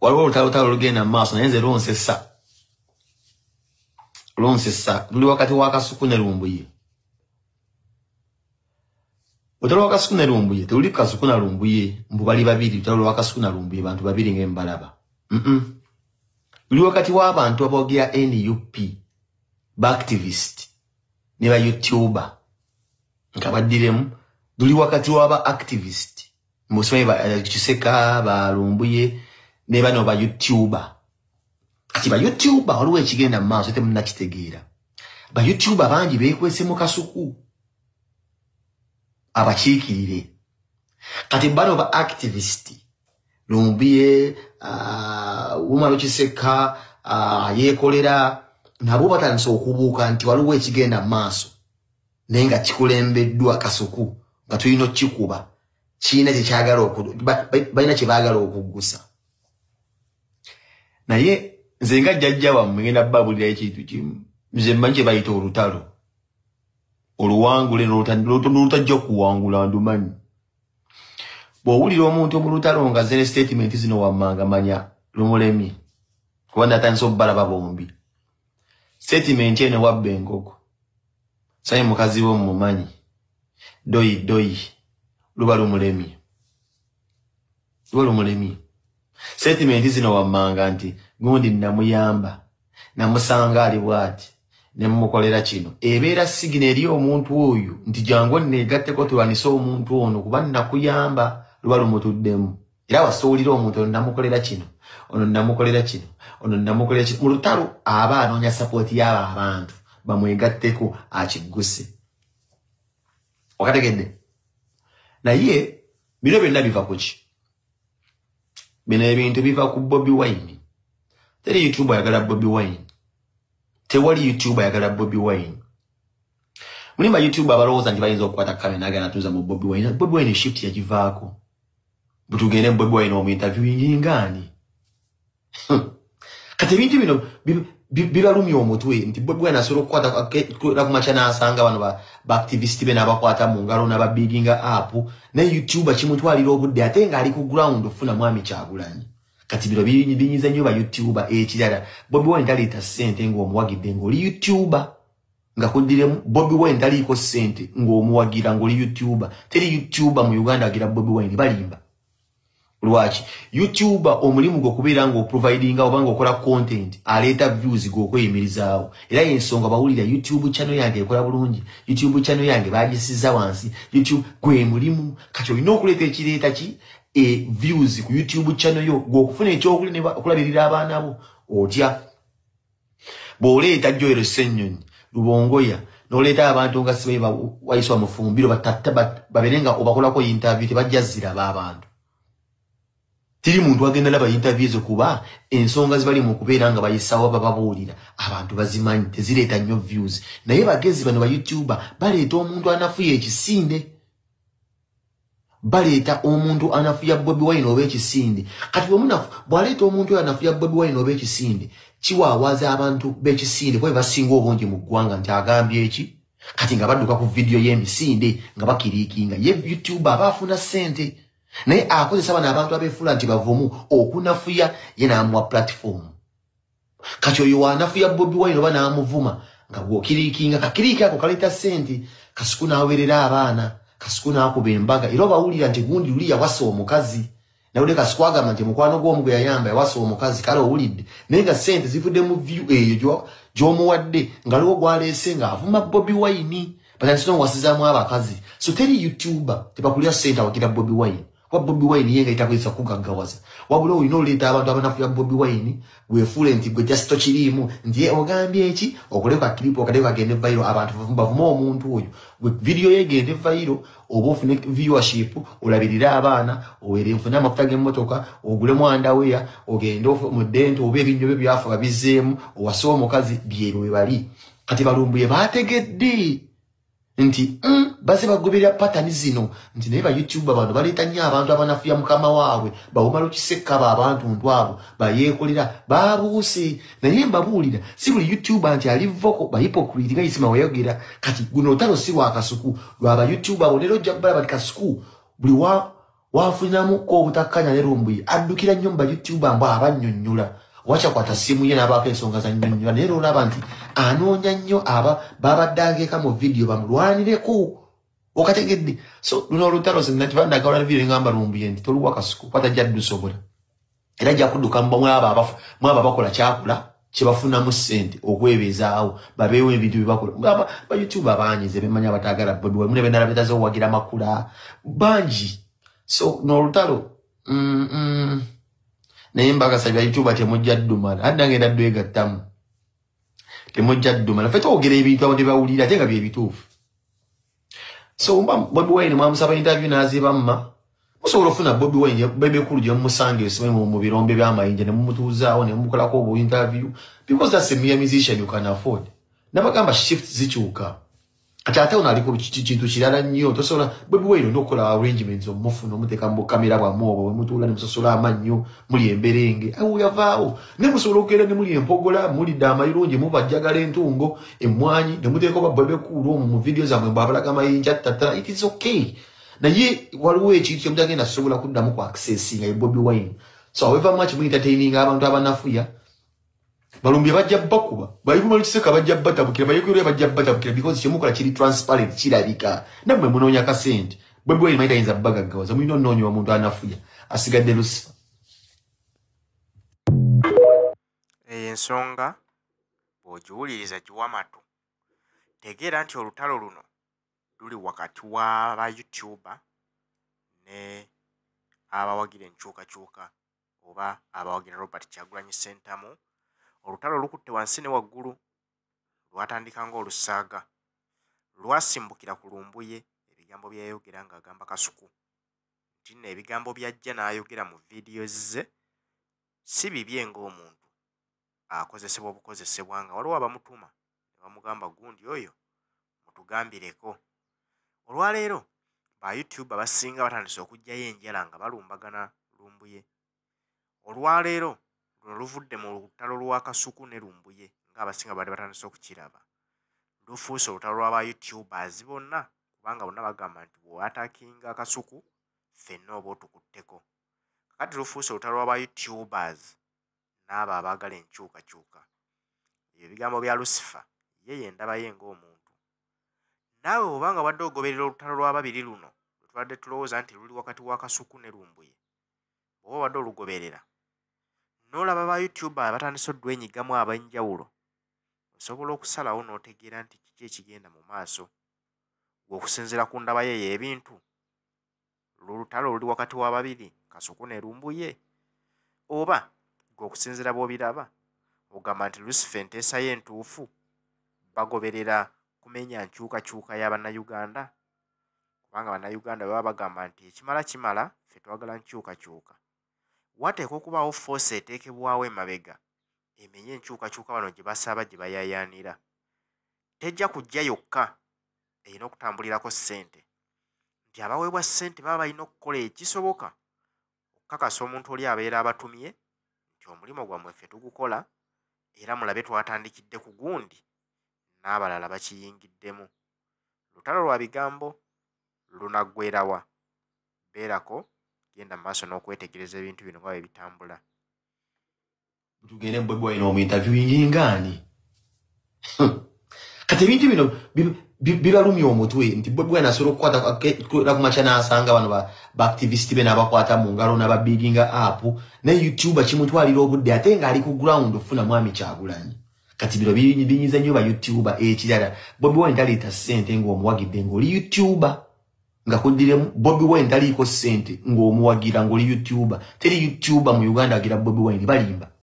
waliwo olutalotalo olugenda mumaaso naye nze lunsesa lunsesa luli wakati wakasuku ne lumbuye olutalo wakasuku ne lumbuye teluli kasuku na lumbuye mbu bali babiri lutalo lwakasuku na lumbuye bantu babiri nga embalaba luli wakati wabantu abogera nup baactivist ne bayoutube nga baddiremu luli wakati waba activist mukiseka balumbuye ba eh, ne bano ba youtuber kati ba youtuber waliwo ekigenda mu maaso ate munakitegeera ba youtuber bangi beekwese mu kasuku abakiikirire kati bano ba activist lumbie ah, wumalo kiseka ah, yeekolera nabo batandisa okubuuka nti waliwo ekigenda mu maaso naye nga kikulembeddwa kasuku nga tulina okkikuba kiina kyekyagala balina kye baagala okuggusa Naye nze nga jjajja wammwe ngenda babulira ekintu kimu nze mmanyi kye bayita olutalo oluwangule n'olutajja okuwangula ndumanyi bw'owulira omuntu omulutalo nga zene statement zino wammanga manya lumulemye kuba ndatandisa obubalaba bombi statement eno wabba enkoko sanye mukazi we mumumanyi doyi doyi luba lumulemye luba lumulemye sentimenti zino wammanga nti gundi namuyamba namusanga alibwati nemumukolera kino ebeera sigina eri omuntu oyo nti jangu negatteko tulwanise omuntu ono kuba nakuyamba luba lumutuddemu era wasuulira omuntu ono namukolera kino ono namukolera kino ono namukolera kino mu lutalo aba anoonya sapooti yaabo abantu bamwegatteko akigguse okategedde naye biro byonna biva ku ki bino ebintu biva ku bobi wine teri youtube ayagala bobi wine tewali youtube ayagala bobi wine mulimba youtube abalowooza nti bayinza okukwata kame nagana tuza mu bobi wine bobi wine shift yagivaako bwetugende mu bobi wine omuinterview yingaani kati ebintu bino bibalumya omutwe nti bwebwena asobola okukwatakwera ku maca nasanga bano baactivisiti be nabakwata mu ngalo nababiginga app ne youtube kimutwalira obudde ate ngaali ku ground ofuna mwami kyagulanyi kati biro binyiza nnyo bayoutube ekirala eh, bobi wine taliita ssente ngaomuwagidde ngaoli youtube nga kuddiremu bobi wine taliiko ssente ngaomuwagira ngaoli youtube teri youtube mu uganda agira bobi wine balimba lwaki youtube omulimu gwe okubeera ngaoprovidinga oba ngaokola content aleeta views gokweyimirizaawo era yensonga bawulira youtube chano yange ekola bulungi youtube chano yange bagisiza wansi youtube gwe mulimu kati olina okuleeta ekireeta ki e views ku youtube chano yo gweokufuna ekyokulabirira abaana bo otya bwoleeta joel senyonyi lubongoya noleeta abantu nga sibaye wayisiwa mufumbiro babere nga obakolako interview tebajja ziraba abantu tiri muntu agenda laba yintavyezo kuba ensonga zibali mukubeera nga bayisawo bababuulira abantu bazimanyi tezireeta nnyo views naye bagezi bano bayoutube baleeta omuntu anafuya ekisinde baleeta omuntu anafuya bobi wine oba ekisinde kati bwemunafu bwaleeta omuntu oyo anafuya bobi wine oba ekisinde kiwaawaza abantu b'ekisinde bwe basinga obungi mu ggwanga nti agambye eki kati nga badduka ku vidiyo y'emisinde nga bakiriikinga ye youtube aba afuna ssente naye akozesa bano abantu abefuula nti bavumu okunafuya ye namuwa platifoomu kati oyo wanafuya bobi wayinoba namuvuma nga bwokiriikinga kakiriiki ako kaleeta ssente kasiku naawerera abaana kasiku naakuba embaga era obawulira nti gundi luli yawasa omukazi nawude kasiku agamba nti mukwano gwomu gwe yayamba yawasa omukazi kale owulidde naye nga ssente zivudde mu vyu eyo gyomuwadde nga lwo gwaleese ngaavuma bobi wayini batandisinowasizaamu abakazi so teri youtube tebakulya ssente awagira bobi wayini wa Bobi Wine yenga itakwisa kugagawaza wabula oyina oleeta abantu abanafu ya Bobi Wine wefule nti gwe just tochirimu ndiye ogambye eki okuleka clip okadeka agende viral abantu bavumba vumo omuntu oyo gwe video yegende viral oba ofune viewership olabirira abaana owere nfuna amafuta g'emmotoka ogule mwanda weya ogende ofu mu dento oba ebinyo bye byafa babizeemu owasoma okazi byeru webali kati balumbuye bategedde nti mm, baze bagoberera patani zino nti naye ba youtube bano baleeta nnyo abantu abanafu ya mukama waabwe bawumala okisekkaba abantu ntu abo bayeekolera baabuuse naye mbabuulira si buli youtube nti ali voko bahipokriti nga isima wayogera kati guno otalo si lwakasuku lwa ba youtube abo leero ojja kubala bati kasuku buli wafunamuko obutakkanya leero mbwe addukira nnyo mu ba youtube mbw abannyonnyola wakyakwata simu ye nabako ensonga zanyonyola naye lwolaba nti anoonya nnyo aba babadde ageeka mu vidiyo bamulwanireku okategedde so luno olutalo zinakibandagawalavire ngamba lumbuye nti toluwa kasuku kwata jaddusobola era jakuddukamumwaba bakola kyakula kyebafunamu sente okwebezaawo babeewo ebintu byebakola gamba bayoutube abanyize bemanyi abatagala bbmune bendala betazeowagira makula bangi so nolutalo mm -mm. naye mbakasabira kituba temujja ddumala adda ngenda ddwegattamu temujja ddumala fe twogera ebintu abo tebawulira ate nga byebituufu so bobi wine mwamusaba intervyew nazibamma musobola ofuna bobi wine bebekulu gyemumusanga esimu mu birombe byamayinja nemumutuuzaawo nemukolako obuinterview because thats emiya musician you can afford nabagamba shift zikyuka si kati ono ali kukintu kirala nnyo tosobola bwebuweire olina okukola arrangements omufu nomuteeka mubukamera bwamu obwo wemutuula nemusasula amannyo muli emberenge awoyavaawo ne musobola okukeera ne muli empogola mulidde amairungi mubajjagala entungo emwanyi nemuteeka oba bwebekuula omu muvidiyo zammwe mbabalaga mayinja tatala it is okay naye waliwo ekintu kyomutagenda asobola kuddamu kwa accessinga ye bobi wine so however much muintertaining abantu abanafuya balumbye bajja bakuba bayibumala kiseeka bajja batabukira bayekerwe bajja batabukira because kyemukola kiri transparent kirabika nammwe munoonya kasente bwebwenimaitayinza bagaggawaza mulina onoonya omuntu anafuya asigadde lusifa eyo ensonga bwogiwuliriza giwamatu tegeera nti olutalo luno luli wakati waba youtube ne abawagira enkyukakyuka oba abawagira robert kyagulanyi sentamu olutalo olukutte wansi ne waggulu lwatandika ng'olusaaga lwasimbukira ku lumbuye ebigambo byayogera ng'agamba kasuku nti nno ebigambo byajja n'ayogera mu vidiyo ze si bibye ng'omuntu akozesebwa obukozesebwa nga waliwo abamutuma ne bamugamba gundi oyo mutugambireko olwaleero ba youtube abasinga batandise okugyayo enjala nga balumbagana lumbuye olwaleero luno luvudde mu lutalo lwa kasuku ne lumbuye ng'abasinga bali batandise okukiraba lufuuse olutalo lw'abayoutubers bonna kubanga bonna bagamba nti bweatakinga akasuku fenna oba otukutteko kakati lufuuse olutalo lw'abayoutubers n'abo abaagala enkyukakyuka ebyo ebigambo bya lusifa ye yendabaye ng'omuntu naawe obanga wadde ogoberera olutalo lw'ababiri luno lwe tubadde tulowooza nti luli wakati w'akasuku ne lumbuye bwoba obadde olugoberera n'olaba ba youtube abatandise oddwenyigamu ab'enjawulo osobola okusalawo n'otegeera nti kiki ekigenda mu maaso gweokusinziira ku ndaba ye y'ebintu lolutalo oluli wakati w'ababiri kasuku nerumbu ye oba gweokusinziira bw'obiraba ogamba nti lucife enteesa ye entuufu bagoberera kumenya nkyukakyuka y'abannayuganda kubanga bannayuganda baba bagamba nti ekimala kimala fe twagala nkyukakyuka wateekwa okubaawo foosi eteekebwawo emabega emenye enkyukakyuka bano gye basaaba gye bayayaanira tejja kujja yokka erina okutambulirako ssente nti abaweebwa ssente baba balina okukola ekisoboka okukakasa omuntu oli abeera abatumye nti omulimu gwammwe ffe tugukola era mulabe twatandikidde ku gundi n'abalala bakiyingiddemu lutalo lwa bigambo lunaggwerawa beerako genda maaso n'okwetegereza ebintu bino nga webitambula tugende mbwebwa ina omuintavyingingaani kati ebintu bino bibalumya omutwe nti bwebwa enasobola okukwatakukera ku maca n'asanga bano baactivisiti be n'abakwata mu ngalo n'ababiginga apu ne youtube kimutwalira obudde ate ngaali ku ground ofuna mwami kyagulanyi kati bino binyiza nnyo ba youtube ekirala bwebwa wentaleeta ssente ng'omuwagidde ngaoli youtuber nga kudiremu bobi wine taliiko sente ng'omuwagira ng'oli youtube teri youtube mu uganda agira bobi wine balimba